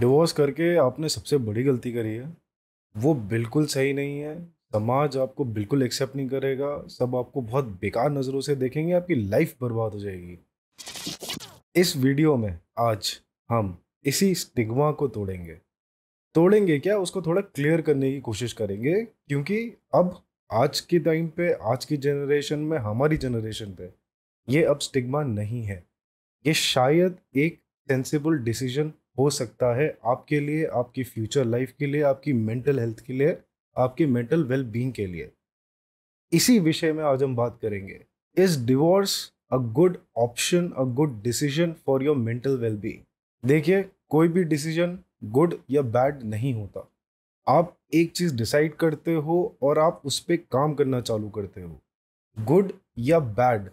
Divorce करके आपने सबसे बड़ी गलती करी है वो बिल्कुल सही नहीं है समाज आपको बिल्कुल एक्सेप्ट नहीं करेगा सब आपको बहुत बेकार नज़रों से देखेंगे आपकी लाइफ बर्बाद हो जाएगी इस वीडियो में आज हम इसी स्टिग्मा को तोड़ेंगे तोड़ेंगे क्या उसको थोड़ा क्लियर करने की कोशिश करेंगे क्योंकि अब आज के टाइम पे आज की जनरेशन में हमारी जनरेशन पे ये अब स्टिग्मा नहीं है ये शायद एक सेंसिबल डिसीजन हो सकता है आपके लिए आपकी फ्यूचर लाइफ के लिए आपकी मेंटल हेल्थ के लिए आपके मेंटल वेल बींग के लिए इसी विषय में आज हम बात करेंगे is divorce a good option a good decision for your mental well being देखिए कोई भी डिसीजन गुड या बैड नहीं होता आप एक चीज़ डिसाइड करते हो और आप उस पर काम करना चालू करते हो गुड या बैड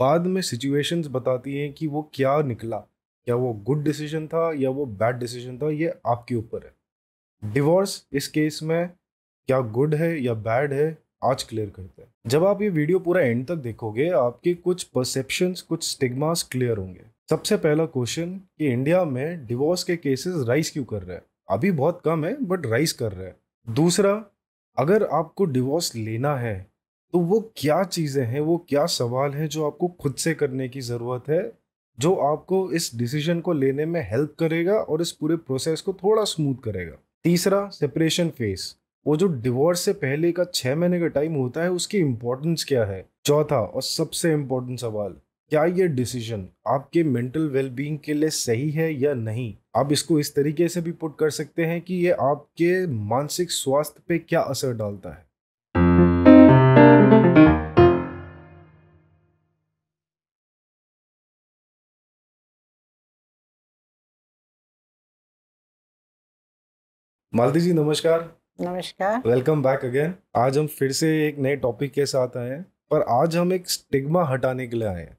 बाद में सिचुएशंस बताती हैं कि वो क्या निकला क्या वो गुड डिसीजन था या वो बैड डिसीजन था ये आपके ऊपर है डिवोर्स इस केस में क्या गुड है या बैड है आज क्लियर करते हैं जब आप ये वीडियो पूरा एंड तक देखोगे आपके कुछ परसेप्शंस कुछ स्टिग्मास क्लियर होंगे सबसे पहला क्वेश्चन कि इंडिया में डिवोर्स के केसेस राइस क्यों कर रहे हैं अभी बहुत कम है बट राइस कर रहे हैं दूसरा अगर आपको डिवोर्स लेना है तो वो क्या चीज़ें हैं वो क्या सवाल हैं जो आपको खुद से करने की ज़रूरत है जो आपको इस डिसीजन को लेने में हेल्प करेगा और इस पूरे प्रोसेस को थोड़ा स्मूथ करेगा तीसरा सेपरेशन फेस वो जो डिवोर्स से पहले का छः महीने का टाइम होता है उसकी इम्पोर्टेंस क्या है चौथा और सबसे इम्पोर्टेंट सवाल क्या ये डिसीजन आपके मेंटल वेलबींग के लिए सही है या नहीं आप इसको इस तरीके से भी पुट कर सकते हैं कि ये आपके मानसिक स्वास्थ्य पे क्या असर डालता है मालती जी नमस्कार नमस्कार वेलकम बैक अगेन आज हम फिर से एक नए टॉपिक के साथ आए हैं पर आज हम एक स्टिग्मा हटाने के लिए आए हैं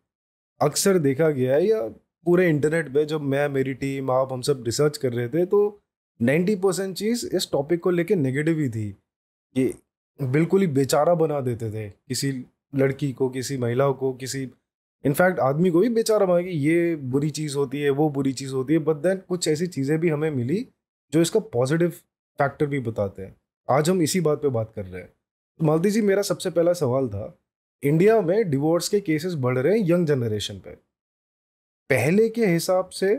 अक्सर देखा गया है या पूरे इंटरनेट पे जब मैं मेरी टीम आप हम सब रिसर्च कर रहे थे तो 90 परसेंट चीज़ इस टॉपिक को लेके नेगेटिव ही थी कि बिल्कुल ही बेचारा बना देते थे किसी लड़की को किसी महिला को किसी इनफैक्ट आदमी को भी बेचारा बना कि ये बुरी चीज़ होती है वो बुरी चीज़ होती है बट देन कुछ ऐसी चीज़ें भी हमें मिली जो इसका पॉजिटिव फैक्टर भी बताते हैं आज हम इसी बात पे बात कर रहे हैं तो मालती जी मेरा सबसे पहला सवाल था इंडिया में डिवोर्स के केसेस बढ़ रहे हैं यंग जनरेशन पे पहले के हिसाब से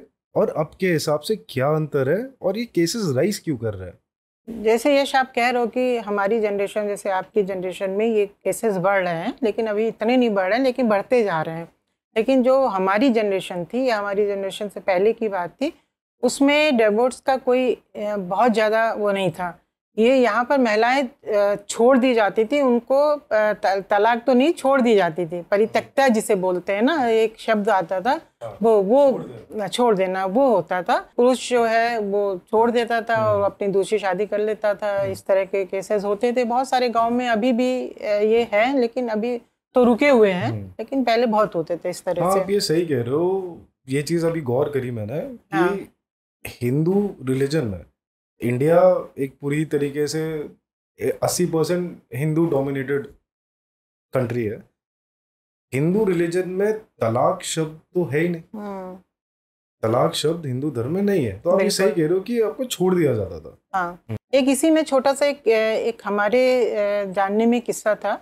और अब के हिसाब से क्या अंतर है और ये केसेस राइज क्यों कर रहे हैं जैसे यश आप कह रहे हो कि हमारी जनरेशन जैसे आपकी जनरेशन में ये केसेस बढ़ रहे हैं लेकिन अभी इतने नहीं बढ़ रहे हैं लेकिन बढ़ते जा रहे हैं लेकिन जो हमारी जनरेशन थी या हमारी जनरेशन से पहले की बात थी उसमें डेवोर्स का कोई बहुत ज़्यादा वो नहीं था ये यहाँ पर महिलाएं छोड़ दी जाती थी उनको तलाक तो नहीं छोड़ दी जाती थी परित्यक्ता जिसे बोलते हैं ना एक शब्द आता था हाँ, वो वो छोड़, देना वो होता था पुरुष जो है वो छोड़ देता था हम्म। और अपनी दूसरी शादी कर लेता था हम्म। इस तरह के केसेस होते थे बहुत सारे गांव में अभी भी ये है लेकिन अभी तो रुके हुए हैं हम्म। लेकिन पहले बहुत होते थे इस तरह हाँ, से आप ये सही कह रहे हो ये चीज़ अभी गौर करी मैंने हिंदू रिलीजन में इंडिया एक पूरी तरीके से अस्सी परसेंट हिंदू डोमिनेटेड कंट्री है हिंदू रिलीजन में तलाक शब्द तो है ही नहीं हम्म। तलाक शब्द हिंदू धर्म में नहीं है तो आप सही कह रहे हो कि आपको छोड़ दिया जाता था हाँ हम्म। एक इसी में छोटा सा एक एक हमारे जानने में किस्सा था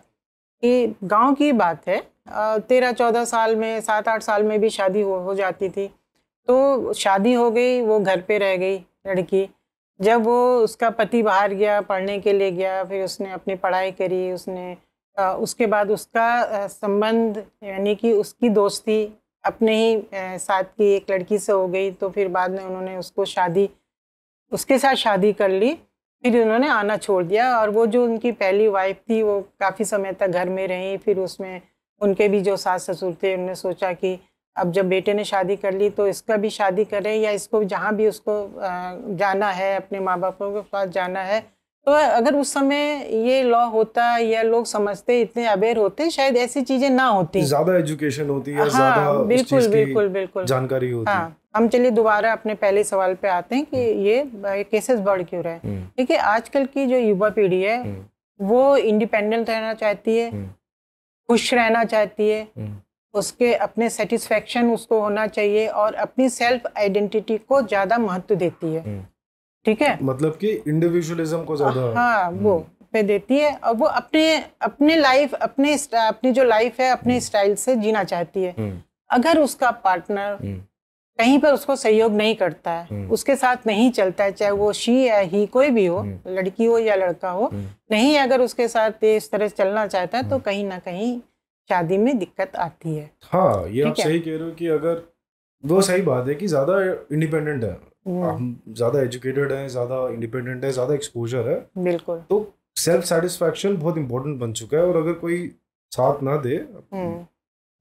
कि गांव की बात है तेरह चौदह साल में सात आठ साल में भी शादी हो, हो जाती थी तो शादी हो गई वो घर पे रह गई लड़की जब वो उसका पति बाहर गया पढ़ने के लिए गया फिर उसने अपनी पढ़ाई करी उसने आ, उसके बाद उसका संबंध यानी कि उसकी दोस्ती अपने ही आ, साथ की एक लड़की से हो गई तो फिर बाद में उन्होंने उसको शादी उसके साथ शादी कर ली फिर उन्होंने आना छोड़ दिया और वो जो उनकी पहली वाइफ थी वो काफ़ी समय तक घर में रही फिर उसमें उनके भी जो सास ससुर थे उन्होंने सोचा कि अब जब बेटे ने शादी कर ली तो इसका भी शादी करें या इसको जहाँ भी उसको जाना है अपने माँ बापों के पास जाना है तो अगर उस समय ये लॉ होता या लोग समझते इतने अवेयर होते शायद ऐसी चीजें ना होती ज्यादा एजुकेशन होती है हाँ, बिल्कुल बिल्कुल बिल्कुल जानकारी होती हाँ, हम चलिए दोबारा अपने पहले सवाल पे आते हैं कि हम्म। ये केसेस बढ़ क्यों रहे हम्म। देखिए आजकल की जो युवा पीढ़ी है हम्म। वो इंडिपेंडेंट रहना चाहती है खुश रहना चाहती है उसके अपने सेटिस्फेक्शन उसको होना चाहिए और अपनी सेल्फ आइडेंटिटी को ज़्यादा महत्व देती है हम्म। ठीक है मतलब कि इंडिविजुअलिज्म को ज़्यादा हाँ, हाँ हम्म। वो पे देती है और वो अपने अपने लाइफ अपने अपनी जो लाइफ है अपने स्टाइल हम्म। से जीना चाहती है अगर उसका पार्टनर कहीं पर उसको सहयोग नहीं करता है उसके साथ नहीं चलता है चाहे वो शी या ही कोई भी हो लड़की हो या लड़का हो नहीं अगर उसके साथ इस तरह चलना चाहता है तो कहीं ना कहीं शादी में दिक्कत आती है हाँ ये आप सही कह रहे हो कि अगर वो सही बात है कि ज्यादा इंडिपेंडेंट है हम्म। हम ज्यादा एजुकेटेड हैं ज्यादा इंडिपेंडेंट है ज्यादा एक्सपोजर है बिल्कुल तो सेल्फ सेटिस्फेक्शन बहुत इंपॉर्टेंट बन चुका है और अगर कोई साथ ना दे हम्म।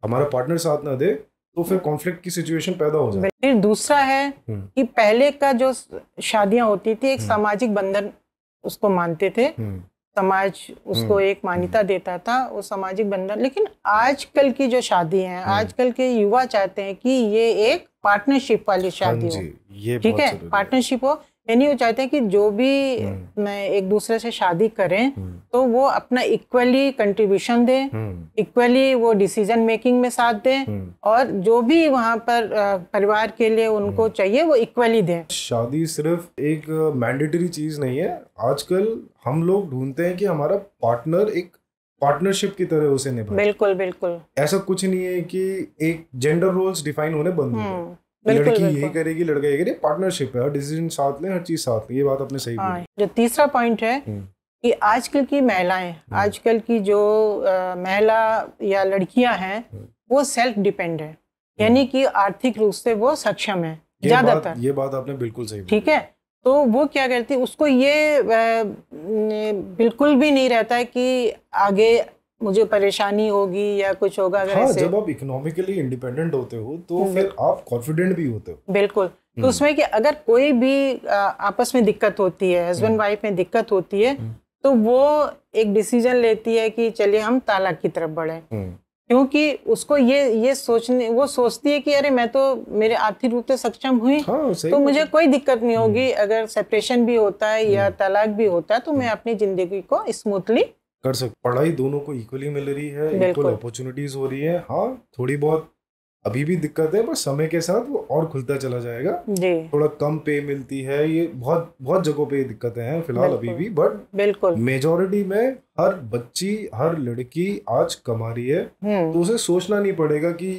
हमारा पार्टनर साथ ना दे तो फिर कॉन्फ्लिक्ट हम्म। की सिचुएशन पैदा हो जाए फिर दूसरा है कि पहले का जो शादियां होती थी एक सामाजिक बंधन उसको मानते थे समाज उसको हम्म। एक मान्यता हम्म। देता था वो सामाजिक बंधन लेकिन आजकल की जो शादी है हम्म। आजकल के युवा चाहते हैं कि ये एक पार्टनरशिप वाली शादी हाँ हो ठीक है पार्टनरशिप हो यानी वो चाहते हैं कि जो भी हम्म। मैं एक दूसरे से शादी करें हम्म। तो वो अपना इक्वली कंट्रीब्यूशन दें इक्वली हम्म। वो डिसीजन मेकिंग में साथ दें और जो भी वहाँ पर परिवार के लिए उनको चाहिए वो इक्वली दें शादी सिर्फ एक मैंडेटरी चीज नहीं है आजकल हम लोग ढूंढते हैं कि हमारा पार्टनर एक पार्टनरशिप की तरह उसे निभाए बिल्कुल बिल्कुल ऐसा कुछ नहीं है कि एक जेंडर रोल्स डिफाइन होने बंद हो लड़की यही करेगी लड़का यही करेगी पार्टनरशिप है हर डिसीजन साथ ले हर चीज साथ लें ये बात आपने सही बोली हाँ, जो तीसरा पॉइंट है हम्म। कि आजकल की महिलाएं हम्म। आजकल की जो महिला या लड़कियां हैं हम्म। वो सेल्फ डिपेंड है यानी कि आर्थिक रूप से वो सक्षम है ज्यादातर ये बात आपने बिल्कुल सही ठीक है तो वो क्या करती उसको ये बिल्कुल भी नहीं रहता है कि आगे मुझे परेशानी होगी या कुछ होगा अगर हाँ, जब आप इकोनॉमिकली इंडिपेंडेंट होते हो तो हम्म। फिर आप कॉन्फिडेंट भी होते हो बिल्कुल तो हम्म। उसमें कि अगर कोई भी आपस में दिक्कत होती है हस्बैंड हम्म। वाइफ में दिक्कत होती है तो वो एक डिसीजन लेती है कि चलिए हम तालाक की तरफ बढ़े क्योंकि उसको ये ये सोचने वो सोचती है कि अरे मैं तो मेरे आर्थिक रूप से सक्षम हुई हाँ, तो मुझे कोई दिक्कत नहीं होगी अगर सेपरेशन भी होता है या तलाक भी होता है तो मैं अपनी जिंदगी को स्मूथली कर सकते पढ़ाई दोनों को इक्वली मिल रही है इक्वल अपॉर्चुनिटीज हो रही है हाँ थोड़ी बहुत अभी भी दिक्कत है पर समय के साथ वो और खुलता चला जाएगा थोड़ा कम पे मिलती है ये बहुत बहुत जगहों पे दिक्कतें हैं फिलहाल अभी भी बट बिल्कुल मेजोरिटी में हर बच्ची हर लड़की आज कमा रही है हम्म। तो उसे सोचना नहीं पड़ेगा कि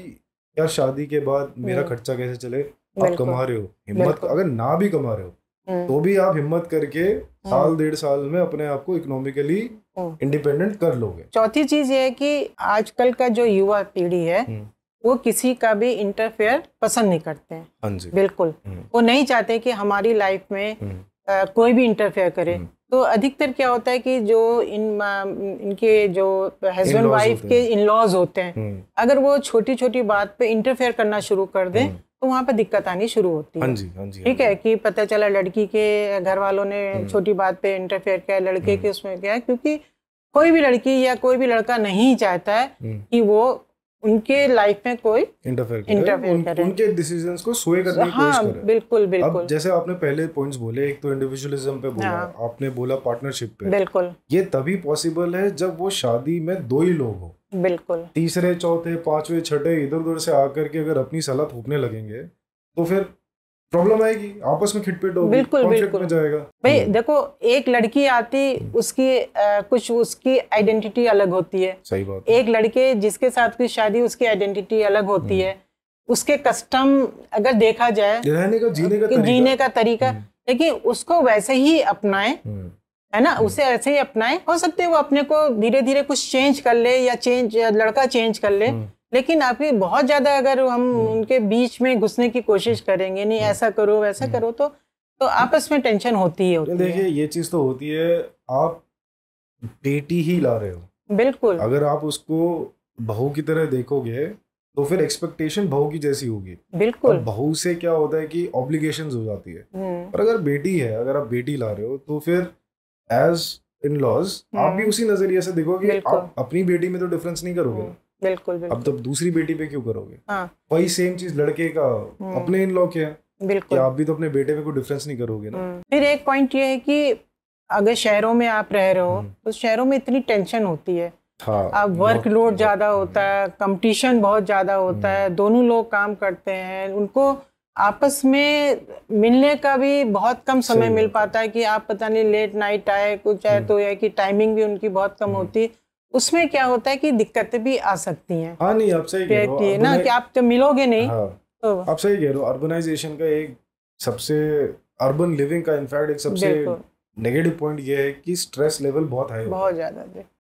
यार शादी के बाद मेरा हम्म। खर्चा कैसे चले आप कमा रहे हो हिम्मत अगर ना भी कमा रहे हो हम्म। तो भी आप हिम्मत करके साल हम्म। डेढ़ साल में अपने आप को इकोनॉमिकली इंडिपेंडेंट कर लोगे चौथी चीज ये है कि आजकल का जो युवा पीढ़ी है हम्म। वो किसी का भी इंटरफेयर पसंद नहीं करते हैं हाँ बिल्कुल हम्म। वो नहीं चाहते कि हमारी लाइफ में आ, कोई भी इंटरफेयर करे तो अधिकतर क्या होता है कि जो इन इनके जो हस्बैंड वाइफ के इन लॉज होते हैं अगर वो छोटी छोटी बात पे इंटरफेयर करना शुरू कर दें तो वहाँ पर दिक्कत आनी शुरू होती है हाँ जी, हाँ जी, हाँ ठीक है कि पता चला लड़की के घर वालों ने हम्म। छोटी बात पे इंटरफेयर किया लड़के हम्म। के उसमें क्या क्योंकि कोई भी लड़की या कोई भी लड़का नहीं चाहता है हम्म। कि वो उनके लाइफ में कोई इंटरफेयर इंटरफेयर उन, उनके डिसीजंस को सोए करने की कोशिश करे बिल्कुल बिल्कुल अब जैसे आपने पहले पॉइंट्स बोले एक तो इंडिविजुअलिज्म पे बोला हाँ, आपने बोला पार्टनरशिप पे बिल्कुल ये तभी पॉसिबल है जब वो शादी में दो ही लोग हो बिल्कुल तीसरे चौथे पांचवे छठे इधर उधर से आकर के अगर अपनी सलाह थोपने लगेंगे तो फिर प्रॉब्लम आएगी आपस में खिटपिट होगी बिल्कुल बिल्कुल में जाएगा भाई हम्म। देखो एक लड़की आती उसकी आ, कुछ उसकी आइडेंटिटी अलग होती है सही बात एक लड़के जिसके साथ की शादी उसकी आइडेंटिटी अलग होती है हम्म। उसके कस्टम अगर देखा जाए रहने का जीने का जीने का तरीका लेकिन हम्म। उसको वैसे ही अपनाएं है ना हम्म। उसे ऐसे ही अपनाएं हो सकते हैं वो अपने को धीरे धीरे कुछ चेंज कर ले या चेंज लड़का चेंज कर ले हम्म। लेकिन आपकी बहुत ज्यादा अगर हम हम्म। उनके बीच में घुसने की कोशिश करेंगे नहीं ऐसा करो वैसा करो तो तो आपस में टेंशन होती है देखिए ये चीज तो होती है आप बेटी ही ला रहे हो बिल्कुल अगर आप उसको बहू की तरह देखोगे तो फिर एक्सपेक्टेशन बहू की जैसी होगी बिल्कुल बहू से क्या होता है कि ऑब्लिगेशन हो जाती है और अगर बेटी है अगर आप बेटी ला रहे हो तो फिर एज इन लॉज आप भी हम्म। उसी नजरिए से देखो कि आप अपनी बेटी में तो डिफरेंस नहीं करोगे हम्म, बिल्कुल अब तो दूसरी बेटी पे क्यों करोगे हाँ। वही सेम चीज लड़के का हम्म। अपने इन लॉ के बिल्कुल आप भी तो अपने बेटे पे कोई डिफरेंस नहीं करोगे ना फिर एक पॉइंट ये है कि अगर शहरों में आप रह रहे हो तो शहरों में इतनी टेंशन होती है हाँ, अब वर्कलोड ज्यादा होता है कंपटीशन बहुत ज्यादा होता है दोनों लोग काम करते हैं उनको आपस में मिलने का भी बहुत कम समय मिल पाता है कि आप पता नहीं लेट नाइट आए कुछ आए हम्म। तो यह कि टाइमिंग भी उनकी बहुत कम हम्म। होती है उसमें क्या होता है कि दिक्कतें भी आ सकती हैं हाँ नहीं आप सही कह रहे हो ना कि आप तो मिलोगे नहीं हाँ, तो आप सही कह रहे हो अर्बनाइजेशन का एक सबसे अर्बन लिविंग का इनफैक्ट एक सबसे नेगेटिव पॉइंट ये है कि स्ट्रेस लेवल बहुत हाई बहुत ज़्यादा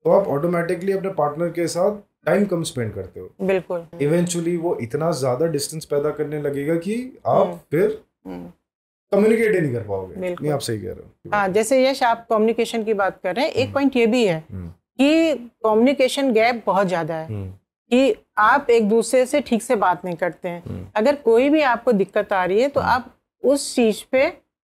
तो आप ऑटोमेटिकली अपने पार्टनर के साथ टाइम कम स्पेंड करते हो बिल्कुल इवेंचुअली वो इतना ज्यादा डिस्टेंस पैदा करने लगेगा कि आप हम्म। फिर कम्युनिकेट हम्म। ही नहीं कर पाओगे नहीं आप सही कह रहे हो हाँ जैसे यश आप कम्युनिकेशन की बात कर रहे हैं एक पॉइंट हम्म। ये भी है कि कम्युनिकेशन गैप बहुत ज्यादा है कि आप एक दूसरे से ठीक से बात नहीं करते हैं अगर कोई भी आपको दिक्कत आ रही है तो आप उस चीज पे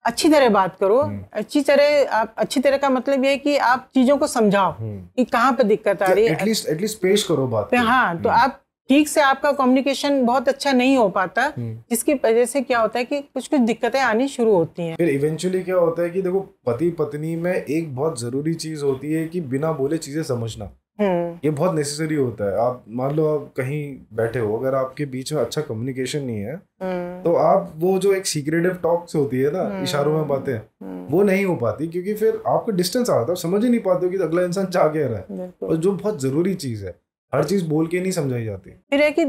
अच्छी तरह बात करो हम्म। अच्छी तरह आप अच्छी तरह का मतलब ये है कि आप चीजों को समझाओ हम्म। कि कहाँ पे दिक्कत आ रही है एटलीस्ट एटलीस्ट पेश करो बात हाँ तो हम्म। आप ठीक से आपका कम्युनिकेशन बहुत अच्छा नहीं हो पाता जिसकी वजह से क्या होता है कि कुछ कुछ दिक्कतें आनी शुरू होती हैं फिर इवेंचुअली क्या होता है कि देखो पति पत्नी में एक बहुत जरूरी चीज होती है कि बिना बोले चीजें समझना हम्म। ये बहुत नेसेसरी होता है आप मान लो आप कहीं बैठे हो अगर आपके बीच में अच्छा कम्युनिकेशन नहीं है हम्म। तो आप वो जो एक सीक्रेटिव टॉक से होती है ना हम्म। इशारों में बातें वो नहीं हो पाती क्योंकि फिर आपको डिस्टेंस आ जाता है समझ ही नहीं पाते हो कि अगला इंसान चाह क्या रहा है और जो बहुत जरूरी चीज है हर चीज बोल के नहीं समझाई जाती फिर है कि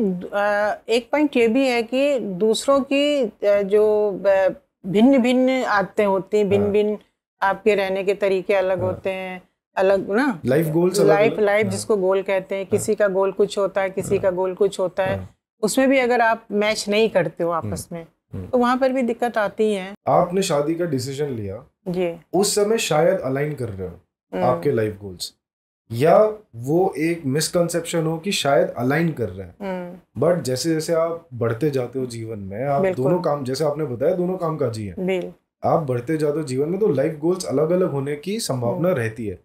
एक पॉइंट ये भी है कि दूसरों की जो भिन्न भिन्न आदतें होती हैं हाँ। भिन्न भिन्न आपके रहने के तरीके अलग हाँ। होते हैं अलग ना लाइफ गोल्स लाइफ लाइफ जिसको गोल कहते हैं किसी हाँ। का गोल कुछ होता है किसी का गोल हाँ। कुछ होता है हाँ। उसमें भी अगर आप मैच नहीं करते हो हम्म। आपस में हम्म। तो वहाँ पर भी दिक्कत आती है आपने शादी का डिसीजन लिया जी उस समय शायद अलाइन कर रहे हो हम्म। आपके लाइफ गोल्स या वो एक मिसकंसेप्शन हो कि शायद अलाइन कर रहे हैं बट जैसे जैसे आप बढ़ते जाते हो जीवन में आप दोनों काम जैसे आपने बताया दोनों काम काजी है आप बढ़ते जाते हो जीवन में तो लाइफ गोल्स अलग अलग होने की संभावना रहती है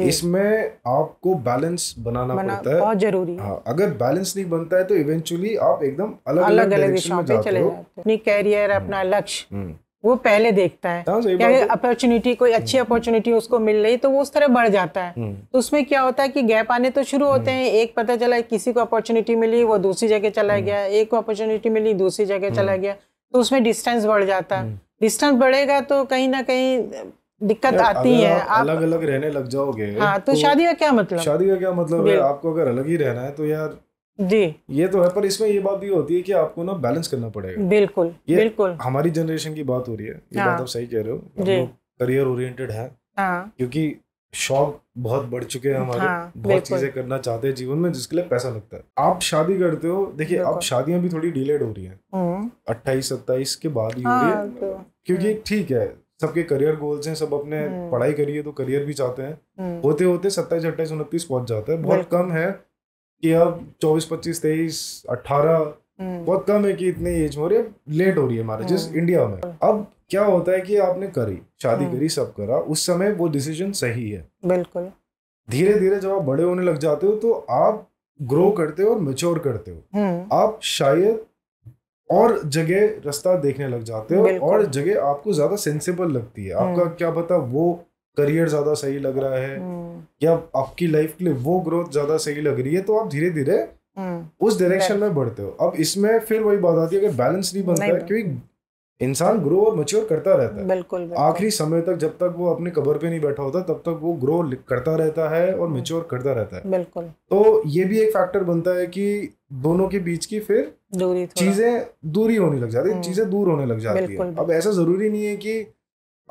इसमें आपको बैलेंस बनाना बना, पड़ता है बहुत जरूरी हाँ, अगर बैलेंस नहीं बनता है तो इवेंचुअली आप एकदम अलग अलग, अलग दिशा में चले जाते अपनी कैरियर हम्म। अपना लक्ष्य हम्म। वो पहले देखता है हाँ, क्या अपॉर्चुनिटी कोई अच्छी अपॉर्चुनिटी हम्म। उसको मिल रही तो वो उस तरह बढ़ जाता है तो उसमें क्या होता है कि गैप आने तो शुरू होते हैं एक पता चला किसी को अपॉर्चुनिटी मिली वो दूसरी जगह चला गया एक को अपॉर्चुनिटी मिली दूसरी जगह चला गया तो उसमें डिस्टेंस बढ़ जाता है डिस्टेंस बढ़ेगा तो कहीं ना कहीं दिक्कत आती है आप अलग अलग रहने लग जाओगे हाँ तो, तो शादी का क्या मतलब शादी का क्या मतलब है आपको अगर अलग ही रहना है तो यार जी ये तो है पर इसमें ये बात भी होती है कि आपको ना बैलेंस करना पड़ेगा बिल्कुल बिल्कुल हमारी जनरेशन की बात हो रही है ये बात हाँ। आप सही कह रहे हो करियर ओरिएंटेड है क्योंकि शौक बहुत बढ़ चुके हैं हमारे हाँ, बहुत चीजें करना चाहते हैं जीवन में जिसके लिए पैसा लगता है आप शादी करते हो देखिए आप शादियां भी थोड़ी डिलेड हो रही है हम्म। अट्ठाईस सत्ताईस के बाद ही हो रही है हाँ, तो क्योंकि हम्म। ठीक है सबके करियर गोल्स हैं सब अपने हम्म। पढ़ाई करिए तो करियर भी चाहते हैं हम्म। होते होते सत्ताईस अट्ठाईस उनतीस पहुंच जाता है बहुत कम है कि अब चौबीस पच्चीस तेईस अट्ठारह हम्म। बहुत कम है कि इतनी एज हो रही है लेट हो रही है जिस इंडिया में अब क्या होता है कि आपने करी शादी करी सब करा उस समय वो डिसीजन सही है बिल्कुल धीरे धीरे जब आप बड़े होने लग जाते हो तो आप ग्रो करते हो और मेच्योर करते हो आप शायद और जगह रास्ता देखने लग जाते हो और जगह आपको ज्यादा सेंसेबल लगती है आपका हम्म। क्या पता वो करियर ज्यादा सही लग रहा है हम्म। या आपकी लाइफ के लिए वो ग्रोथ ज्यादा सही लग रही है तो आप धीरे धीरे हम्म। उस डायरेक्शन में बढ़ते हो अब इसमें फिर वही बात आती है अगर बैलेंस नहीं बनता है क्योंकि इंसान ग्रो और मच्योर करता रहता है बिल्कुल आखिरी समय तक जब तक वो अपने कबर पे नहीं बैठा होता तब तक वो ग्रो करता रहता है और मेच्योर करता रहता है बिल्कुल तो ये भी एक फैक्टर बनता है कि दोनों के बीच की फिर दूरी चीजें दूरी होने लग जाती है हम्म। चीजें दूर होने लग जाती है अब ऐसा जरूरी नहीं है कि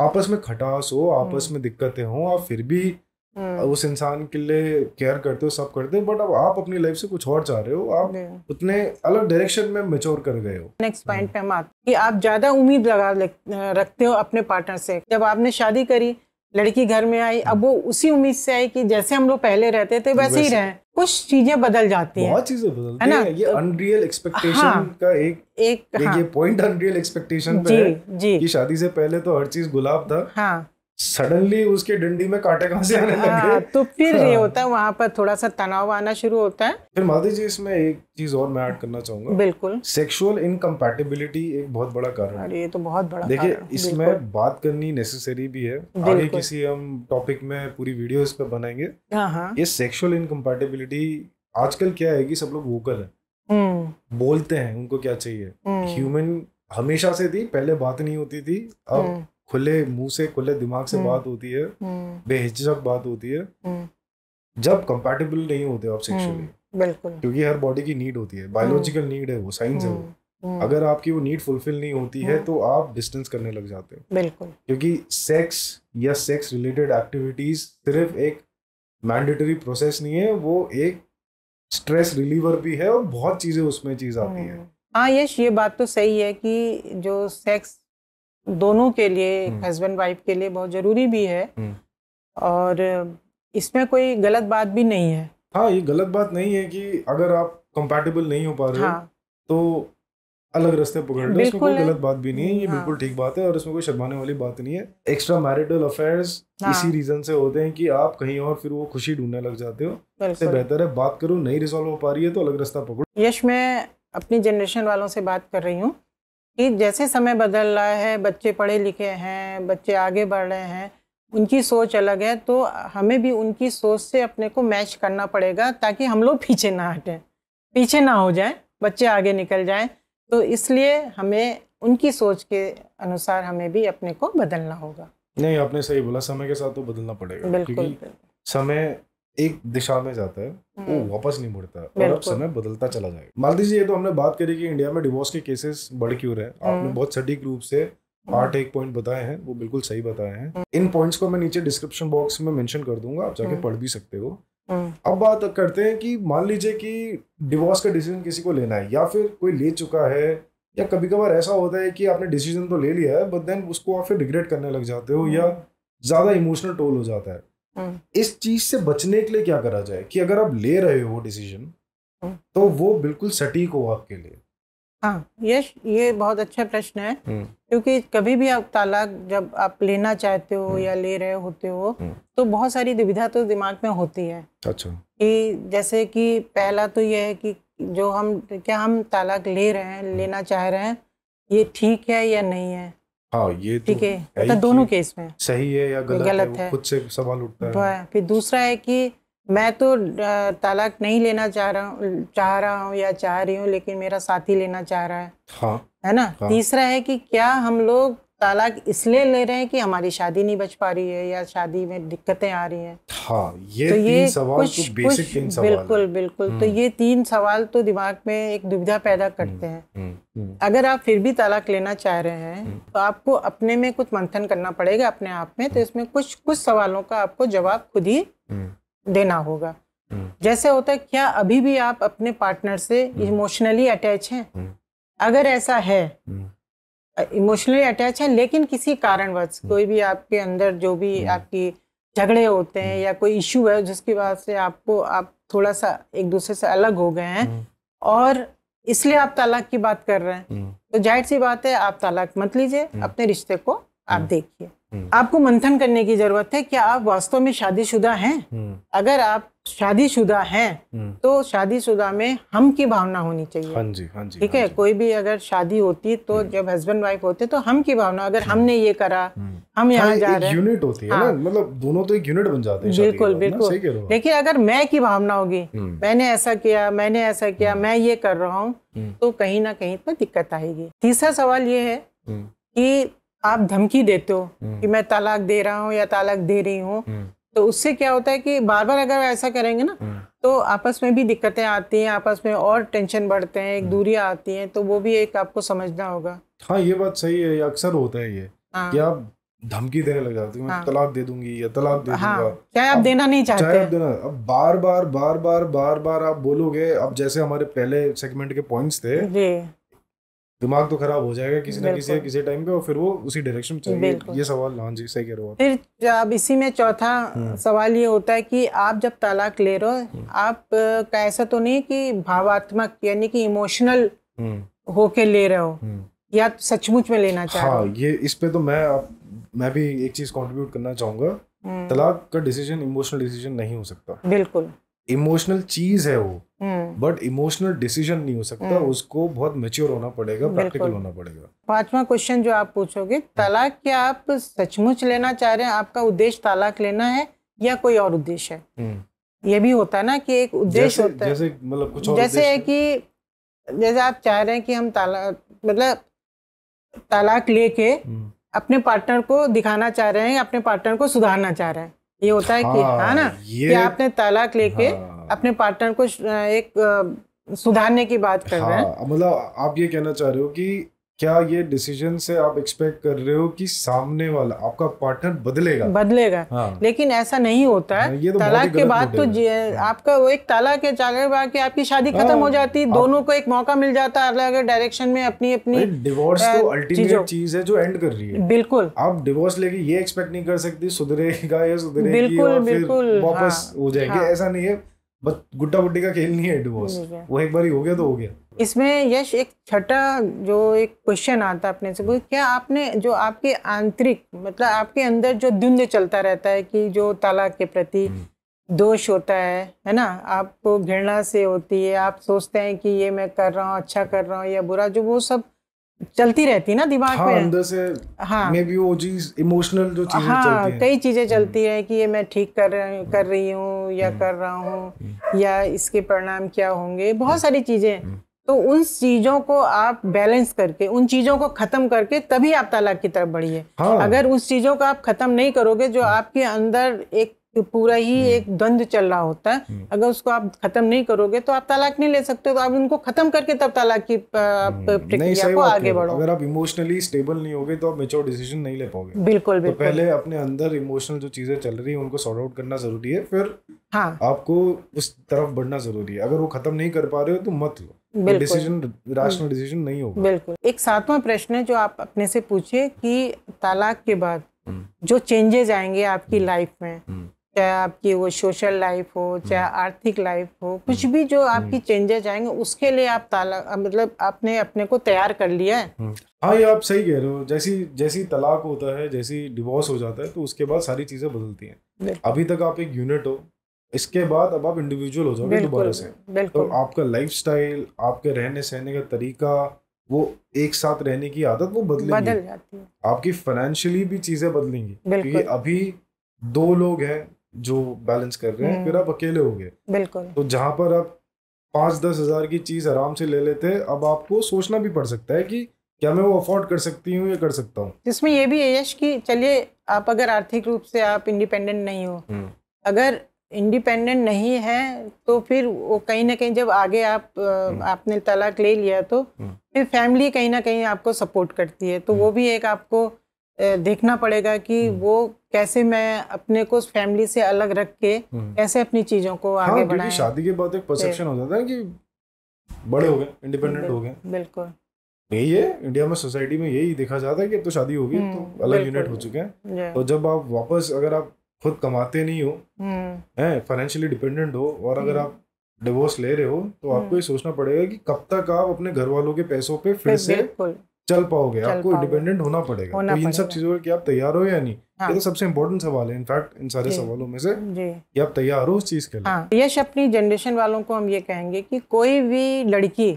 आपस में खटास हो आपस हम्म। में दिक्कतें हो आप फिर भी हम्म। उस इंसान के लिए केयर करते हो सब करते हो बट अब आप अपनी लाइफ से कुछ और चाह रहे हो आप उतने अलग डायरेक्शन में मेच्योर कर गए हो नेक्स्ट पॉइंट पे हम आते कि आप ज्यादा उम्मीद लगा रखते हो अपने पार्टनर से जब आपने शादी करी लड़की घर में आई अब वो उसी उम्मीद से आई कि जैसे हम लोग पहले रहते थे वैसे, ही रहे कुछ चीजें बदल जाती बहुत चीजें बदल है ना ये अनरियल तो- एक्सपेक्टेशन हाँ, का एक एक हाँ, ये पॉइंट अनरियल एक्सपेक्टेशन पे जी, है जी, कि शादी से पहले तो हर चीज गुलाब था हाँ, सडनली उसके डंडी में कांटे कहाँ से आने हाँ, लगे तो फिर ये हाँ। होता है वहां पर थोड़ा सा तनाव आना शुरू होता है फिर माधवी जी इसमें एक चीज और मैं ऐड करना चाहूंगा बिल्कुल सेक्सुअल इनकम्पैटिबिलिटी एक बहुत बड़ा कारण है ये तो बहुत बड़ा देखिए इसमें बात करनी नेसेसरी भी है आगे किसी हम टॉपिक में पूरी वीडियो इस पर बनाएंगे हाँ, ये सेक्सुअल इनकम्पैटिबिलिटी आजकल क्या है कि सब लोग वोकल है हम्म। बोलते हैं उनको क्या चाहिए ह्यूमन हमेशा से थी पहले बात नहीं होती थी अब हम्म। खुले मुंह से खुले दिमाग से हम्म, बात होती है हम्म। बेहिचक बात होती है हम्म। जब कंपैटिबल नहीं होते आप सेक्सुअली बिल्कुल क्योंकि हर बॉडी की नीड होती है बायोलॉजिकल नीड है वो साइंस है वो अगर आपकी वो नीड फुलफिल नहीं होती है तो आप डिस्टेंस करने लग जाते हो बिल्कुल क्योंकि सेक्स या सेक्स रिलेटेड एक्टिविटीज सिर्फ एक मैंडेटरी प्रोसेस नहीं है वो एक स्ट्रेस रिलीवर भी है और बहुत चीजें उसमें चीज आती है हाँ यश ये बात तो सही है कि जो सेक्स दोनों के लिए हस्बैंड हम्म। वाइफ के लिए बहुत ज़रूरी भी है हम्म। और इसमें कोई गलत बात भी नहीं है हाँ ये गलत बात नहीं है कि अगर आप कंपैटिबल नहीं हो पा रहे हाँ। तो अलग रास्ते पकड़ लो इसमें कोई गलत बात भी नहीं है ये हाँ। बिल्कुल ठीक बात है और इसमें कोई शर्माने वाली बात नहीं है एक्स्ट्रा मैरिटल अफेयर्स हाँ। इसी रीजन से होते हैं कि आप कहीं और फिर वो खुशी ढूंढने लग जाते हो इससे बेहतर है बात करो नहीं रिजोल्व हो पा रही है तो अलग रास्ता पकड़ो यश मैं अपनी जनरेशन वालों से बात कर रही हूँ कि जैसे समय बदल रहा है बच्चे पढ़े लिखे हैं बच्चे आगे बढ़ रहे हैं उनकी सोच अलग है तो हमें भी उनकी सोच से अपने को मैच करना पड़ेगा ताकि हम लोग पीछे ना हटें पीछे ना हो जाएं बच्चे आगे निकल जाएं तो इसलिए हमें उनकी सोच के अनुसार हमें भी अपने को बदलना होगा नहीं आपने सही बोला समय के साथ तो बदलना पड़ेगा बिल्कुल समय एक दिशा में जाता है वो हम्म। वापस नहीं मुड़ता और अब समय बदलता चला जाएगा मान जी ये तो हमने बात करी कि इंडिया में डिवोर्स के केसेस बढ़ क्यों रहे हैं हम्म। आपने बहुत सटीक रूप से आठ एक पॉइंट बताए हैं वो बिल्कुल सही बताए हैं हम्म। इन पॉइंट्स को मैं नीचे डिस्क्रिप्शन बॉक्स में मेंशन कर दूंगा आप जाके पढ़ भी सकते हो अब बात करते हैं कि मान लीजिए कि डिवोर्स का डिसीजन किसी को लेना है या फिर कोई ले चुका है या कभी कभार ऐसा होता है कि आपने डिसीजन तो ले लिया है बट देन उसको आप फिर रिग्रेट करने लग जाते हो या ज़्यादा इमोशनल टोल हो जाता है हम्म। इस चीज से बचने के लिए क्या करा जाए कि अगर आप ले रहे हो डिसीजन हम्म। तो वो बिल्कुल सटीक हो आपके लिए हाँ यश ये बहुत अच्छा प्रश्न है हम्म। क्योंकि कभी भी आप तालाक जब आप लेना चाहते हो या ले रहे होते हो तो बहुत सारी दुविधा तो दिमाग में होती है अच्छा कि जैसे कि पहला तो ये है कि जो हम क्या हम तालाक ले रहे हैं लेना चाह रहे हैं ये ठीक है या नहीं है हाँ ये तो ठीक तो है तो दोनों केस में सही है या गलत, गलत है, है। खुद से सवाल उठता तो है फिर दूसरा है कि मैं तो तलाक नहीं लेना चाह रहा हूँ चाह रहा हूँ या चाह रही हूँ लेकिन मेरा साथी लेना चाह रहा है हाँ है ना हाँ। तीसरा है कि क्या हम लोग तलाक इसलिए ले रहे हैं कि हमारी शादी नहीं बच पा रही है या शादी में दिक्कतें आ रही हैं हाँ ये तो ये सवाल कुछ, तो बेसिक तीन सवाल बिल्कुल बिल्कुल तो हम्म। ये तीन सवाल तो दिमाग में एक दुविधा पैदा हम्म, करते हैं हम्म, अगर आप फिर भी तालाक लेना चाह रहे हैं तो आपको अपने में कुछ मंथन करना पड़ेगा अपने आप में तो इसमें कुछ कुछ सवालों का आपको जवाब खुद ही देना होगा जैसे होता है क्या अभी भी आप अपने पार्टनर से इमोशनली अटैच हैं अगर ऐसा है इमोशनली अटैच है लेकिन किसी कारणवश हम्म। कोई भी आपके अंदर जो भी हम्म। आपकी झगड़े होते हैं हम्म। या कोई इशू है जिसकी वजह से आपको आप थोड़ा सा एक दूसरे से अलग हो गए हैं और इसलिए आप तलाक की बात कर रहे हैं तो जाहिर सी बात है आप तलाक मत लीजिए अपने रिश्ते को आप देखिए आपको मंथन करने की जरूरत है क्या आप वास्तव में शादीशुदा हैं अगर आप शादीशुदा हैं हम्म। तो शादीशुदा में हम की भावना होनी चाहिए हाँ जी हाँ जी ठीक हाँ है कोई भी अगर शादी होती तो हम्म। जब हस्बैंड वाइफ होते तो हम की भावना अगर हम्म। हमने ये करा हम यहाँ हाँ, जा रहे हैं यूनिट होती है हाँ, ना मतलब दोनों तो एक यूनिट बन जाते हैं बिल्कुल बिल्कुल देखिए अगर मैं की भावना होगी मैंने ऐसा किया मैंने ऐसा किया मैं ये कर रहा हूँ तो कहीं ना कहीं तो दिक्कत आएगी तीसरा सवाल ये है कि आप धमकी देते हो कि मैं तलाक दे रहा हूँ या तलाक दे रही हूँ तो उससे क्या होता है कि बार बार अगर ऐसा करेंगे ना हम्म। तो आपस में भी दिक्कतें आती हैं आपस में और टेंशन बढ़ते हैं एक हम्म। दूरी आती है तो वो भी एक आपको समझना होगा हाँ ये बात सही है अक्सर होता है ये हाँ। कि आप धमकी देने लग जाती हैं हाँ। तलाक दे दूंगी या तलाक दे हाँ। दूंगा क्या आप देना नहीं चाहते चाहे आप देना अब बार बार बार बार बार बार आप बोलोगे अब जैसे हमारे पहले सेगमेंट के पॉइंट्स थे दिमाग तो खराब हो जाएगा किसी ना किसी किसी टाइम पे और फिर वो उसी डायरेक्शन में ये सवाल हाँ जी सही कह रहे हो फिर अब इसी में चौथा हम्म। सवाल ये होता है कि आप जब तलाक ले रहे हो हम्म। आप का ऐसा तो नहीं कि भावात्मक यानी कि इमोशनल हम्म। होके ले रहे हो या सचमुच में लेना चाहिए हाँ ये इस पे तो मैं आप, मैं भी एक चीज कंट्रीब्यूट करना चाहूंगा तलाक का डिसीजन इमोशनल डिसीजन नहीं हो सकता बिल्कुल इमोशनल चीज है वो बट इमोशनल डिसीजन नहीं हो सकता हम्म। उसको बहुत मेच्योर होना पड़ेगा प्रैक्टिकल होना पड़ेगा पांचवा क्वेश्चन जो आप पूछोगे हम्म। तलाक क्या आप सचमुच लेना चाह रहे हैं आपका उद्देश्य तलाक लेना है या कोई और उद्देश्य है हम्म। ये भी होता है ना कि एक उद्देश्य होता है जैसे मतलब कुछ और जैसे है कि जैसे आप चाह रहे हैं कि हम तलाक मतलब तलाक लेके अपने पार्टनर को दिखाना चाह रहे हैं अपने पार्टनर को सुधारना चाह रहे हैं ये होता है कि है हाँ, हाँ ना कि आपने तलाक लेके हाँ। अपने पार्टनर को एक सुधारने की बात कर रहे हैं मतलब आप ये कहना चाह रहे हो कि क्या ये डिसीजन से आप एक्सपेक्ट कर रहे हो कि सामने वाला आपका पार्टनर बदलेगा बदलेगा हाँ। लेकिन ऐसा नहीं होता है हाँ, तो तलाक के बाद तो आपका वो एक तलाक के जागे बाद की आपकी शादी हाँ। खत्म हो जाती है दोनों को एक मौका मिल जाता है अलग डायरेक्शन में अपनी अपनी डिवोर्स तो अल्टीमेट चीज है जो एंड कर रही है बिल्कुल आप डिवोर्स लेके ये एक्सपेक्ट नहीं कर सकती सुधरेगा या सुधरेगी बिल्कुल बिल्कुल वापस हाँ, हो जाएगी हाँ। ऐसा नहीं है बस गुड्डा गुड्डी का खेल नहीं है डिवोर्स वो एक बार हो गया तो हो गया इसमें यश एक छठा जो एक क्वेश्चन आता अपने से कोई क्या आपने जो आपके आंतरिक मतलब आपके अंदर जो द्वंद चलता रहता है कि जो तालाक के प्रति हम्म। दोष होता है है ना आपको घृणा से होती है आप सोचते हैं कि ये मैं कर रहा हूँ अच्छा कर रहा हूँ या बुरा जो वो सब चलती रहती है ना दिमाग हाँ, में अंदर से हाँ मैं भी वो चीज इमोशनल जो चीजें हाँ, चलती हैं कई चीजें चलती हम्म। है कि ये मैं ठीक कर कर रही हूँ या हम्म। कर रहा हूँ या इसके परिणाम क्या होंगे बहुत सारी चीजें तो उन चीज़ों को आप बैलेंस करके उन चीज़ों को ख़त्म करके तभी आप तालाक की तरफ बढ़िए हाँ। अगर उस चीज़ों को आप ख़त्म नहीं करोगे जो हाँ। आपके अंदर एक पूरा ही हम्म। एक द्वंद चल रहा होता है हम्म। अगर उसको आप खत्म नहीं करोगे तो आप तलाक नहीं ले सकते तो आप उनको खत्म करके तब तलाक की हम्म, प्रक्रिया को आगे बढ़ो अगर आप इमोशनली स्टेबल नहीं होगे तो आप मेच्योर डिसीजन नहीं ले पाओगे बिल्कुल तो बिल्कुल तो पहले अपने अंदर इमोशनल जो चीजें चल रही है उनको सॉर्ट आउट करना जरूरी है फिर हाँ आपको उस तरफ बढ़ना जरूरी है अगर वो खत्म नहीं कर पा रहे हो तो मत लो डिसीजन राशनल डिसीजन नहीं होगा बिल्कुल एक सातवां प्रश्न है जो आप अपने से पूछिए कि तलाक के बाद हम्म। जो चेंजेस आएंगे आपकी लाइफ हम्म। में हम्म। चाहे आपकी वो सोशल लाइफ हो चाहे आर्थिक लाइफ हो कुछ भी जो आपकी चेंजेस आएंगे उसके लिए आप तालाक मतलब आपने अपने को तैयार कर लिया है हाँ ये आप सही कह रहे हो जैसी जैसी तलाक होता है जैसी डिवोर्स हो जाता है तो उसके बाद सारी चीज़ें बदलती हैं अभी तक आप एक यूनिट हो इसके बाद अब आप इंडिविजुअल हो जाओगे दोबारा से तो आपका लाइफ स्टाइल आपके रहने सहने का तरीका वो एक साथ रहने की आदत वो बदलेगी बदल जाती है आपकी फाइनेंशियली भी चीजें बदलेंगी क्योंकि अभी दो लोग हैं जो बैलेंस कर रहे हैं फिर हम्म। आप अकेले हो गए बिल्कुल तो जहाँ पर आप पांच दस हजार की चीज आराम से ले लेते हैं अब आपको सोचना भी पड़ सकता है कि क्या मैं वो अफोर्ड कर सकती हूँ या कर सकता हूँ जिसमें ये भी है यश कि चलिए आप अगर आर्थिक रूप से आप इंडिपेंडेंट नहीं हो हम्म। अगर इंडिपेंडेंट नहीं है तो फिर वो कहीं ना कहीं जब आगे आप हम्म। आपने तलाक ले लिया तो हम्म। फिर फैमिली कहीं ना कहीं आपको सपोर्ट करती है तो वो हम्म। भी एक आपको देखना पड़ेगा कि वो कैसे मैं अपने को फैमिली से अलग रख के कैसे अपनी चीज़ों को आगे हाँ, बढ़ाएं शादी के बाद एक परसेप्शन हो जाता है कि बड़े हो गए इंडिपेंडेंट हो गए बिल्कुल यही है इंडिया में सोसाइटी में यही देखा जाता है कि अब तो शादी होगी तो अलग यूनिट हो चुके हैं तो जब आप वापस अगर आप खुद कमाते नहीं हो है फाइनेंशियली डिपेंडेंट हो और अगर हम्म। आप डिवोर्स ले रहे हो तो आपको हम्म। ये सोचना पड़ेगा कि कब तक आप अपने घर वालों के पैसों पे फिर से चल पाओगे चल आपको इंडिपेंडेंट होना पड़ेगा होना तो इन सब चीजों के आप तैयार हो या नहीं हाँ। ये तो सबसे इम्पोर्टेंट सवाल है इनफैक्ट इन सारे सवालों में से कि आप तैयार हो उस चीज के लिए हाँ। यश अपनी जनरेशन वालों को हम ये कहेंगे कि कोई भी लड़की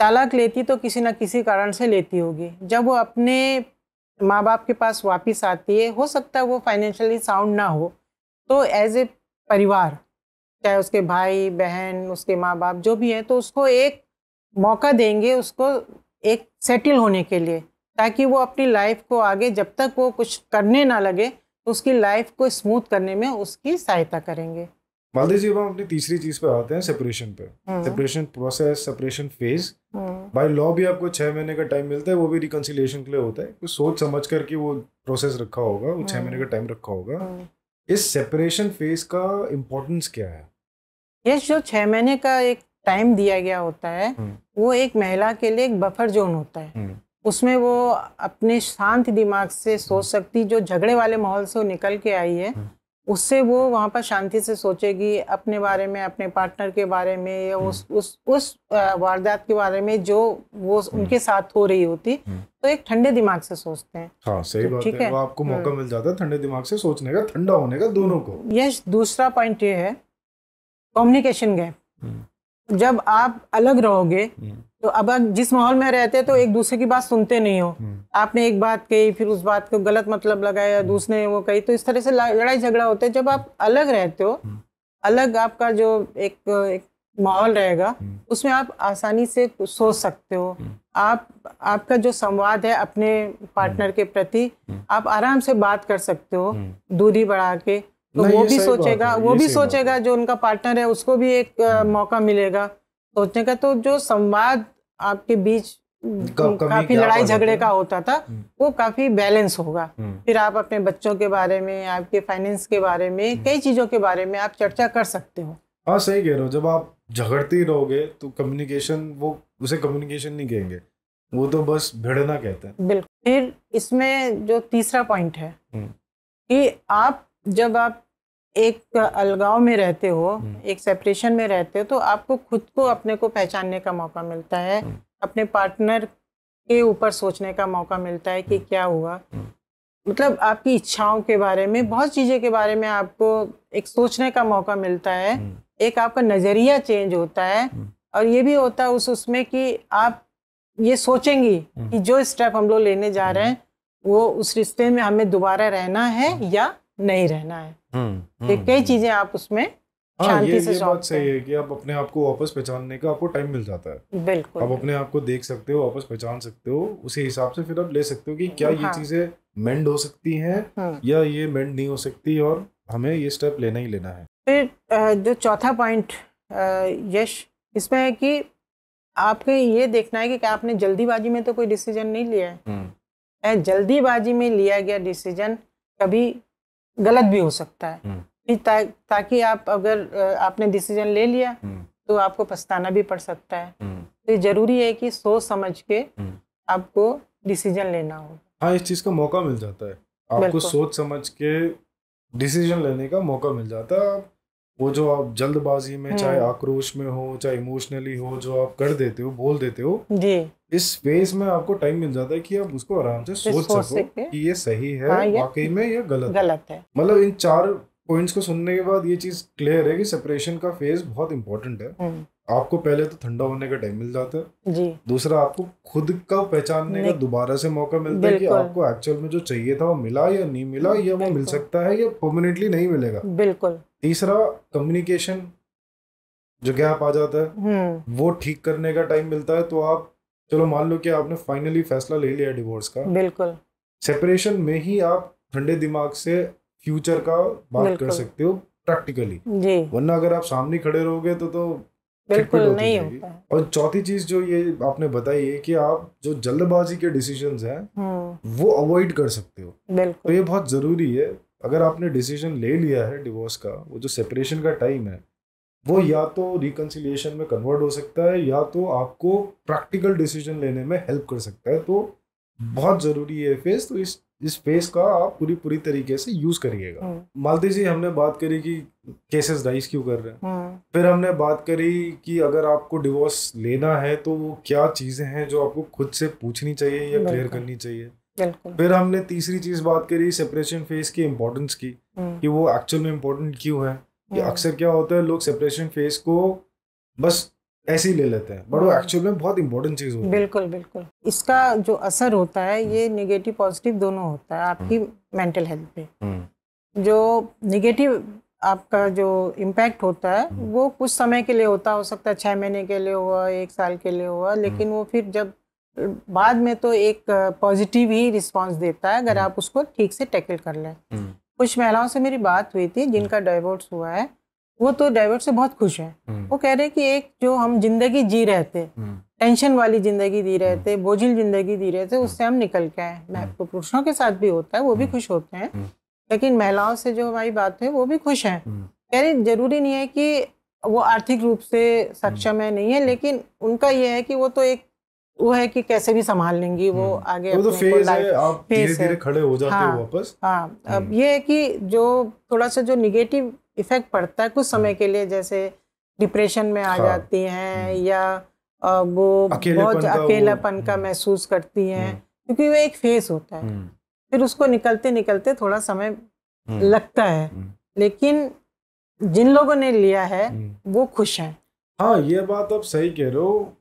तलाक लेती तो किसी ना किसी कारण से लेती होगी जब वो अपने माँ बाप के पास वापस आती है हो सकता है वो फाइनेंशियली साउंड ना हो तो एज ए परिवार चाहे उसके भाई बहन उसके माँ बाप जो भी हैं तो उसको एक मौका देंगे उसको एक सेटल होने के लिए ताकि वो अपनी लाइफ को आगे जब तक वो कुछ करने ना लगे तो उसकी लाइफ को स्मूथ करने में उसकी सहायता करेंगे मालदीव जी हम अपनी तीसरी चीज पर आते हैं सेपरेशन पे separation process separation phase by law भी आपको छह महीने का टाइम मिलता है वो भी रिकन्सिलेशन के लिए होता है कुछ सोच समझ करके वो प्रोसेस रखा होगा वो छह हम्म। महीने का टाइम रखा होगा हम्म। इस सेपरेशन फेज का इम्पोर्टेंस क्या है ये जो छह महीने का एक टाइम दिया गया होता है हम्म। वो एक महिला के लिए एक बफर जोन होता है उसमें वो अपने शांत दिमाग से सोच सकती जो झगड़े वाले माहौल से निकल के आई है उससे वो वहाँ पर शांति से सोचेगी अपने बारे में अपने पार्टनर के बारे में या हम्म। उस उस उस वारदात के बारे में जो वो उनके हम्म। साथ हो रही होती हम्म। तो एक ठंडे दिमाग से सोचते हैं हाँ सही बात है, है। वो आपको मौका मिल जाता है ठंडे दिमाग से सोचने का ठंडा होने का दोनों को यश दूसरा पॉइंट ये है कम्युनिकेशन गैप जब आप अलग रहोगे तो अब जिस माहौल में रहते तो एक दूसरे की बात सुनते नहीं हो हम्म। आपने एक बात कही फिर उस बात को गलत मतलब लगाया हम्म। दूसरे वो कही तो इस तरह से लड़ाई झगड़ा होता है जब आप अलग रहते हो हम्म। अलग आपका जो एक, एक माहौल रहेगा उसमें आप आसानी से सोच सकते हो आप आपका जो संवाद है अपने पार्टनर के प्रति आप आराम से बात कर सकते हो दूरी बढ़ा के तो वो भी सोचेगा वो भी सोचेगा जो उनका पार्टनर है उसको भी एक मौका मिलेगा सोचने का तो जो संवाद आपके बीच काफी लड़ाई झगड़े का होता था हम्म। वो काफी बैलेंस होगा हम्म। फिर आप अपने बच्चों के बारे में आपके फाइनेंस के बारे में हम्म। कई चीजों के बारे में आप चर्चा कर सकते हो हाँ सही कह रहे हो जब आप झगड़ते ही रहोगे तो कम्युनिकेशन वो उसे कम्युनिकेशन नहीं कहेंगे वो तो बस भिड़ना कहते हैं बिल्कुल फिर इसमें जो तीसरा पॉइंट है कि आप जब आप एक अलगाव में रहते हो हम्म। एक सेपरेशन में रहते हो तो आपको खुद को अपने को पहचानने का मौका मिलता है हम्म। अपने पार्टनर के ऊपर सोचने का मौका मिलता है कि हम्म। क्या हुआ मतलब आपकी इच्छाओं के बारे में बहुत चीज़ें के बारे में आपको एक सोचने का मौका मिलता है एक आपका नज़रिया चेंज होता है और ये भी होता है उस उसमें कि आप ये सोचेंगी कि जो स्टेप हम लोग लेने जा रहे हैं वो उस रिश्ते में हमें दोबारा रहना है या नहीं रहना है हम्म, तो हम्म, कई हम्म। चीजें आप उसमें हाँ, ये, से ये बात सही है कि आप अपने आप को वापस पहचानने का आपको टाइम मिल जाता है बिल्कुल आप अपने आप को देख सकते हो वापस पहचान सकते हो उसी हिसाब से फिर आप ले सकते हो कि क्या ये हाँ। चीजें मेंड हो सकती हैं हाँ। या ये मेंड नहीं हो सकती और हमें ये स्टेप लेना ही लेना है फिर जो चौथा पॉइंट यश इसमें है कि आपके ये देखना है कि क्या आपने जल्दीबाजी में तो कोई डिसीजन नहीं लिया है जल्दीबाजी में लिया गया डिसीजन कभी गलत भी हो सकता है हम्म। ता, ताकि आप अगर आपने डिसीजन ले लिया हम्म। तो आपको पछताना भी पड़ सकता है हम्म। तो जरूरी है कि सोच समझ के आपको डिसीजन लेना हो हाँ इस चीज का मौका मिल जाता है आपको सोच समझ के डिसीजन लेने का मौका मिल जाता है वो जो आप जल्दबाजी में चाहे हम्म। आक्रोश में हो चाहे इमोशनली हो जो आप कर देते हो बोल देते हो जी इस फेज में आपको टाइम मिल जाता है कि आप उसको आराम से सोच सको कि ये सही है हाँ, वाकई में या गलत गलत है मतलब इन चार पॉइंट्स को सुनने के बाद ये चीज क्लियर है कि सेपरेशन का फेज बहुत इंपॉर्टेंट है हम्म। आपको पहले तो ठंडा होने का टाइम मिल जाता है जी दूसरा आपको खुद का पहचानने का दोबारा से मौका मिलता है कि आपको एक्चुअल में जो चाहिए था वो मिला या नहीं मिला या वो मिल सकता है या परमानेंटली नहीं मिलेगा बिल्कुल तीसरा कम्युनिकेशन जो गैप आ जाता है हम्म। वो ठीक करने का टाइम मिलता है तो आप चलो मान लो कि आपने फाइनली फैसला ले लिया डिवोर्स का बिल्कुल सेपरेशन में ही आप ठंडे दिमाग से फ्यूचर का बात कर सकते हो प्रैक्टिकली वरना अगर आप सामने खड़े रहोगे तो तो बिल्कुल नहीं होता और चौथी चीज जो ये आपने बताई है कि आप जो जल्दबाजी के डिसीजन हैं हम्म। वो अवॉइड कर सकते हो तो ये बहुत जरूरी है अगर आपने डिसीजन ले लिया है डिवोर्स का वो जो सेपरेशन का टाइम है वो या तो रिकन्सिलियेशन में कन्वर्ट हो सकता है या तो आपको प्रैक्टिकल डिसीजन लेने में हेल्प कर सकता है तो बहुत ज़रूरी है फेस तो इस इस फेस का आप पूरी पूरी तरीके से यूज करिएगा हम्म। मालती जी हमने बात करी कि केसेस राइज क्यों कर रहे हैं हम्म। फिर हमने बात करी कि अगर आपको डिवोर्स लेना है तो वो क्या चीजें हैं जो आपको खुद से पूछनी चाहिए या क्लियर करनी चाहिए फिर हमने तीसरी चीज बात करी सेपरेशन फेज की इम्पोर्टेंस की हम्म। कि वो एक्चुअल में इम्पोर्टेंट क्यों है कि हम्म। अक्सर क्या होता है लोग सेपरेशन फेज को बस ऐसे ही ले लेते हैं बट वो एक्चुअल हम्म। में बहुत इम्पोर्टेंट चीज होती है बिल्कुल बिल्कुल इसका जो असर होता है ये निगेटिव पॉजिटिव दोनों होता है आपकी मेंटल हेल्थ पे जो निगेटिव आपका जो इम्पैक्ट होता है वो कुछ समय के लिए होता हो सकता है छः महीने के लिए हुआ एक साल के लिए हुआ लेकिन वो फिर जब बाद में तो एक पॉजिटिव ही रिस्पांस देता है अगर हम्म। आप उसको ठीक से टैकल कर लें हम्म। कुछ महिलाओं से मेरी बात हुई थी जिनका डाइवोर्स हम्म। हुआ है वो तो डाइवोर्स से बहुत खुश हैं वो कह रहे हैं कि एक जो हम जिंदगी जी रहे थे टेंशन वाली जिंदगी जी रहे थे बोझिल जिंदगी जी रहे थे उससे हम निकल के आए मैं तो पुरुषों के साथ भी होता है वो भी खुश होते हैं लेकिन महिलाओं से जो हमारी बात है वो भी खुश हैं कह रही जरूरी नहीं है कि वो आर्थिक रूप से सक्षम है नहीं है लेकिन उनका यह है कि वो तो एक वो है कि कैसे भी संभाल लेंगी वो हम्म। आगे वो तो फेज है आप धीरे धीरे खड़े हो जाते हाँ, हो वापस हाँ अब हम्म। ये है कि जो थोड़ा सा जो निगेटिव इफेक्ट पड़ता है कुछ समय हम्म। के लिए जैसे डिप्रेशन में आ हाँ। जाती हैं या वो बहुत अकेलापन का महसूस करती हैं क्योंकि वो एक फेस होता है फिर उसको निकलते निकलते थोड़ा समय लगता है लेकिन जिन लोगों ने लिया है वो खुश हैं हाँ ये बात आप सही कह रहे हो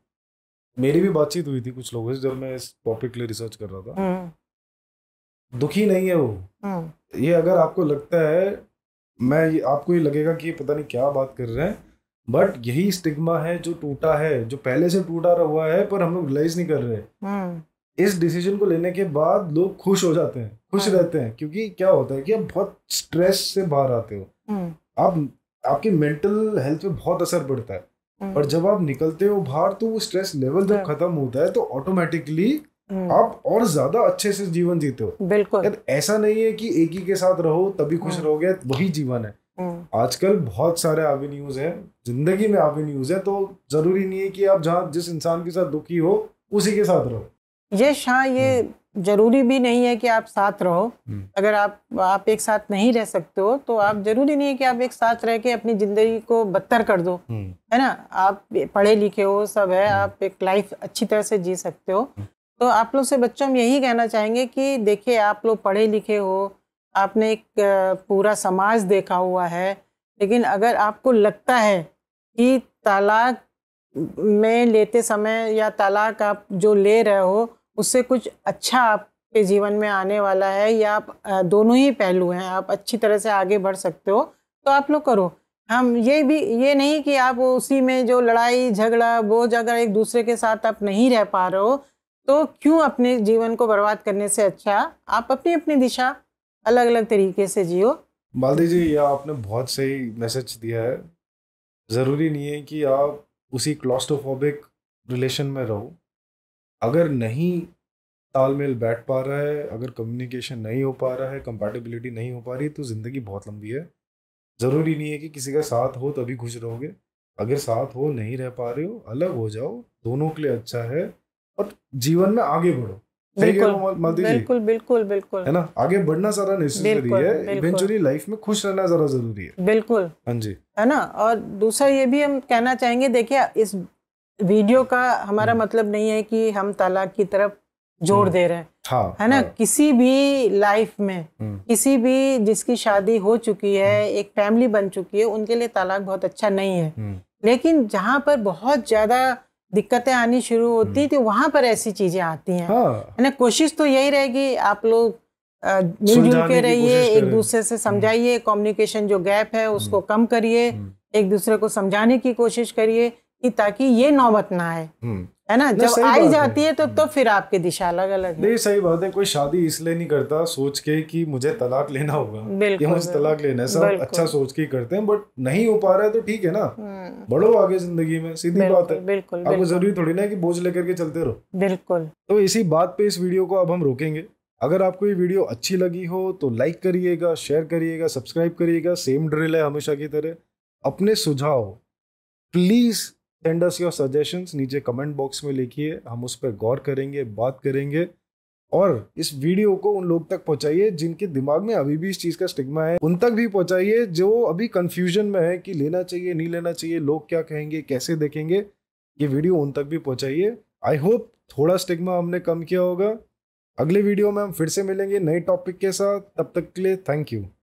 मेरी भी बातचीत हुई थी कुछ लोगों से जब मैं इस टॉपिक के लिए रिसर्च कर रहा था हम्म। दुखी नहीं है वो हम्म। ये अगर आपको लगता है मैं ये आपको ये लगेगा कि ये पता नहीं क्या बात कर रहे हैं बट यही स्टिग्मा है जो टूटा है जो पहले से टूटा हुआ है पर हम लोग रिलाइज नहीं कर रहे हम्म। इस डिसीजन को लेने के बाद लोग खुश हो जाते हैं खुश रहते हैं क्योंकि क्या होता है कि आप बहुत स्ट्रेस से बाहर आते हो आप आपके मेंटल हेल्थ पे बहुत असर पड़ता है हम्म। और जब आप निकलते हो बाहर तो वो स्ट्रेस लेवल जब हम्म। खत्म होता है तो ऑटोमेटिकली हम्म। आप और ज्यादा अच्छे से जीवन जीते हो बिल्कुल यार ऐसा नहीं है कि एक ही के साथ रहो तभी खुश रहोगे वही जीवन है आजकल बहुत सारे एवेन्यूज हैं जिंदगी में एवेन्यूज है तो जरूरी नहीं है कि आप जहाँ जिस इंसान के साथ दुखी हो उसी के साथ रहो ये शाह ये जरूरी भी नहीं है कि आप साथ रहो हम्म। अगर आप आप एक साथ नहीं रह सकते हो तो आप जरूरी नहीं है कि आप एक साथ रह के अपनी जिंदगी को बदतर कर दो हम्म। है ना आप पढ़े लिखे हो सब है हम्म। आप एक लाइफ अच्छी तरह से जी सकते हो तो आप लोग से बच्चों हम यही कहना चाहेंगे कि देखिए आप लोग पढ़े लिखे हो आपने एक पूरा समाज देखा हुआ है लेकिन अगर आपको लगता है कि तालाक में लेते समय या तालाक आप जो ले रहे हो उससे कुछ अच्छा आपके जीवन में आने वाला है या आप दोनों ही पहलू हैं आप अच्छी तरह से आगे बढ़ सकते हो तो आप लोग करो हम ये भी ये नहीं कि आप उसी में जो लड़ाई झगड़ा बोझ अगर एक दूसरे के साथ आप नहीं रह पा रहे हो तो क्यों अपने जीवन को बर्बाद करने से अच्छा आप अपनी अपनी दिशा अलग अलग तरीके से जियो मालदी जी ये आपने बहुत सही मैसेज दिया है ज़रूरी नहीं है कि आप उसी क्लास्टोफोबिक रिलेशन में रहो अगर नहीं तालमेल बैठ पा रहा है अगर कम्युनिकेशन नहीं हो पा रहा है कंपैटिबिलिटी नहीं हो पा रही तो ज़िंदगी बहुत लंबी है ज़रूरी नहीं है कि किसी का साथ हो तभी खुश रहोगे अगर साथ हो नहीं रह पा रहे हो अलग हो जाओ दोनों के लिए अच्छा है और जीवन में आगे बढ़ो बिल्कुल बिल्कुल बिल्कुल बिल्कुल है ना आगे बढ़ना सारा नेसेसरी है इवेंचुअली लाइफ में खुश रहना जरा जरूरी है बिल्कुल हाँ जी है ना और दूसरा ये भी हम कहना चाहेंगे देखिए इस वीडियो का हमारा हम्म। मतलब नहीं है कि हम तलाक की तरफ जोर हम्म। दे रहे हैं हाँ, है ना हाँ। किसी भी लाइफ में हम्म। किसी भी जिसकी शादी हो चुकी है एक फैमिली बन चुकी है उनके लिए तलाक बहुत अच्छा नहीं है लेकिन जहाँ पर बहुत ज्यादा दिक्कतें आनी शुरू होती थी वहां पर ऐसी चीजें आती हैं हाँ। है ना कोशिश तो यही रहेगी आप लोग मिलजुल के रहिए एक दूसरे से समझाइए कम्युनिकेशन जो गैप है उसको कम करिए एक दूसरे को समझाने की कोशिश करिए कि ताकि ये नौबत ना आए हम्म। है ना जब आई जाती है तो तो फिर आपकी दिशा अलग अलग नहीं सही बात है कोई शादी इसलिए नहीं करता सोच के कि मुझे तलाक लेना होगा कि मुझे तलाक लेना है सब अच्छा सोच के करते हैं बट नहीं हो पा रहा है तो ठीक है ना हम्म। बढ़ो आगे जिंदगी में सीधी बात है बिल्कुल आपको जरूरी थोड़ी ना कि बोझ लेकर के चलते रहो बिल्कुल तो इसी बात पे इस वीडियो को अब हम रोकेंगे अगर आपको ये वीडियो अच्छी लगी हो तो लाइक करिएगा शेयर करिएगा सब्सक्राइब करिएगा सेम ड्रिल है हमेशा की तरह अपने सुझाव please send us your suggestions नीचे कमेंट बॉक्स में लिखिए हम उस पर गौर करेंगे बात करेंगे और इस वीडियो को उन लोग तक पहुंचाइए जिनके दिमाग में अभी भी इस चीज़ का स्टिग्मा है उन तक भी पहुंचाइए जो अभी कंफ्यूजन में है कि लेना चाहिए नहीं लेना चाहिए लोग क्या कहेंगे कैसे देखेंगे ये वीडियो उन तक भी पहुंचाइए आई होप थोड़ा स्टिग्मा हमने कम किया होगा अगले वीडियो में हम फिर से मिलेंगे नए टॉपिक के साथ तब तक के लिए थैंक यू